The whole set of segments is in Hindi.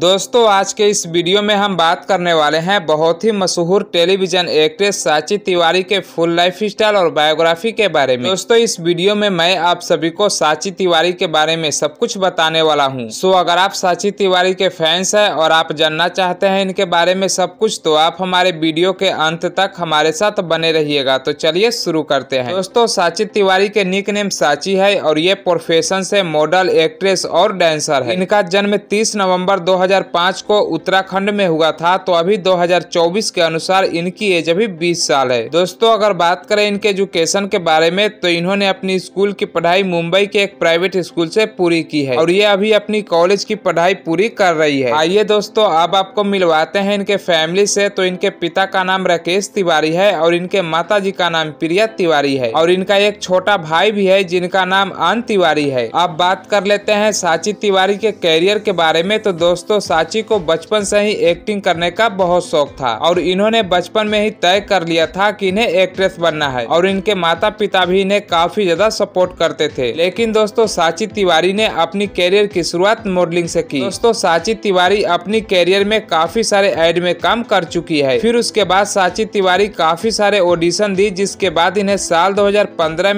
दोस्तों आज के इस वीडियो में हम बात करने वाले हैं बहुत ही मशहूर टेलीविजन एक्ट्रेस साची तिवारी के फुल लाइफ स्टाइल और बायोग्राफी के बारे में दोस्तों इस वीडियो में मैं आप सभी को साची तिवारी के बारे में सब कुछ बताने वाला हूं। सो अगर आप साची तिवारी के फैंस हैं और आप जानना चाहते हैं इनके बारे में सब कुछ तो आप हमारे वीडियो के अंत तक हमारे साथ बने रहिएगा तो चलिए शुरू करते हैं दोस्तों साची तिवारी के निक नेम साची है और ये प्रोफेशन से मॉडल एक्ट्रेस और डांसर है इनका जन्म तीस नवम्बर दो 2005 को उत्तराखंड में हुआ था तो अभी 2024 के अनुसार इनकी एज अभी 20 साल है दोस्तों अगर बात करें इनके एजुकेशन के बारे में तो इन्होंने अपनी स्कूल की पढ़ाई मुंबई के एक प्राइवेट स्कूल से पूरी की है और ये अभी अपनी कॉलेज की पढ़ाई पूरी कर रही है आइए दोस्तों अब आपको मिलवाते हैं इनके फैमिली से तो इनके पिता का नाम राकेश तिवारी है और इनके माता जी का नाम प्रिया तिवारी है और इनका एक छोटा भाई भी है जिनका नाम अन तिवारी है अब बात कर लेते हैं साची तिवारी के कैरियर के बारे में तो दोस्तों दोस्तों साची को बचपन से ही एक्टिंग करने का बहुत शौक था और इन्होंने बचपन में ही तय कर लिया था कि इन्हें एक्ट्रेस बनना है और इनके माता पिता भी इन्हें काफी ज्यादा सपोर्ट करते थे लेकिन दोस्तों साची तिवारी ने अपनी कैरियर की शुरुआत मॉडलिंग से की दोस्तों साची तिवारी अपनी कैरियर में काफी सारे एड में काम कर चुकी है फिर उसके बाद साची तिवारी काफी सारे ऑडिशन दी जिसके बाद इन्हें साल दो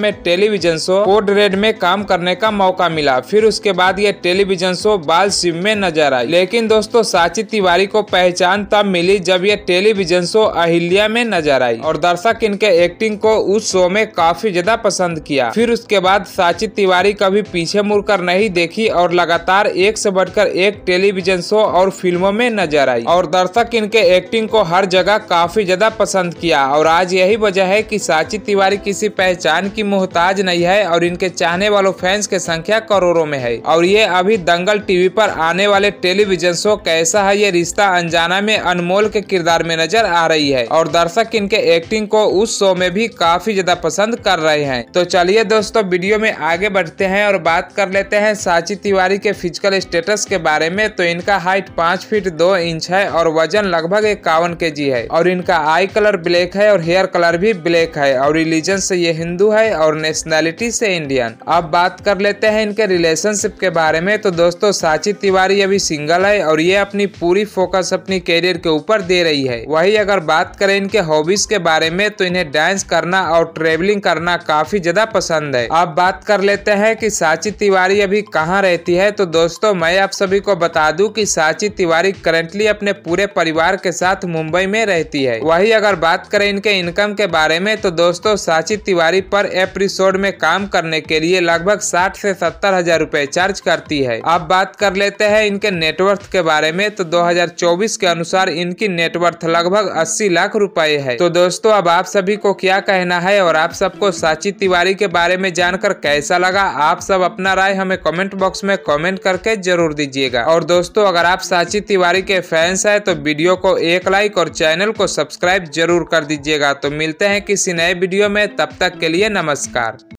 में टेलीविजन शो कोड रेड में काम करने का मौका मिला फिर उसके बाद ये टेलीविजन शो बाल शिव में नजर आई लेकिन दोस्तों साची तिवारी को पहचान तब मिली जब ये टेलीविजन शो अहिल्या में नजर आई और दर्शक इनके एक्टिंग को उस शो में काफी ज्यादा पसंद किया फिर उसके बाद साची तिवारी कभी पीछे मुड़कर नहीं देखी और लगातार एक से बढ़कर एक टेलीविजन शो और फिल्मों में नजर आई और दर्शक इनके एक्टिंग को हर जगह काफी ज्यादा पसंद किया और आज यही वजह है की साची तिवारी किसी पहचान की मोहताज नहीं है और इनके चाहने वालों फैंस की संख्या करोड़ों में है और ये अभी दंगल टीवी पर आने वाले टेली टेलीविजन शो कैसा है ये रिश्ता अनजाना में अनमोल के किरदार में नजर आ रही है और दर्शक इनके एक्टिंग को उस शो में भी काफी ज्यादा पसंद कर रहे हैं तो चलिए दोस्तों वीडियो में आगे बढ़ते हैं और बात कर लेते हैं साची तिवारी के फिजिकल स्टेटस के बारे में तो इनका हाइट पाँच फीट दो इंच है और वजन लगभग इक्यावन के जी है और इनका आई कलर ब्लैक है और हेयर कलर भी ब्लैक है और रिलीजन से ये हिंदू है और नेशनैलिटी से इंडियन अब बात कर लेते हैं इनके रिलेशनशिप के बारे में तो दोस्तों साची तिवारी अभी सिंगल विद्यालय और ये अपनी पूरी फोकस अपनी कैरियर के ऊपर दे रही है वही अगर बात करें इनके हॉबीज के बारे में तो इन्हें डांस करना और ट्रेवलिंग करना काफी ज्यादा पसंद है अब बात कर लेते हैं की साची तिवारी अभी कहाँ रहती है तो दोस्तों मैं आप सभी को बता दू की साची तिवारी करेंटली अपने पूरे परिवार के साथ मुंबई में रहती है वही अगर बात करें इनके इनकम के बारे में तो दोस्तों साची तिवारी पर एपिसोड में काम करने के लिए लगभग साठ से सत्तर हजार रूपए चार्ज करती है अब बात कर लेते हैं इनके नेटवर्क नेटवर्थ के बारे में तो 2024 के अनुसार इनकी नेटवर्थ लगभग 80 लाख रुपए है तो दोस्तों अब आप सभी को क्या कहना है और आप सबको साची तिवारी के बारे में जानकर कैसा लगा आप सब अपना राय हमें कमेंट बॉक्स में कमेंट करके जरूर दीजिएगा और दोस्तों अगर आप साची तिवारी के फैंस हैं तो वीडियो को एक लाइक और चैनल को सब्सक्राइब जरूर कर दीजिएगा तो मिलते हैं किसी नए वीडियो में तब तक के लिए नमस्कार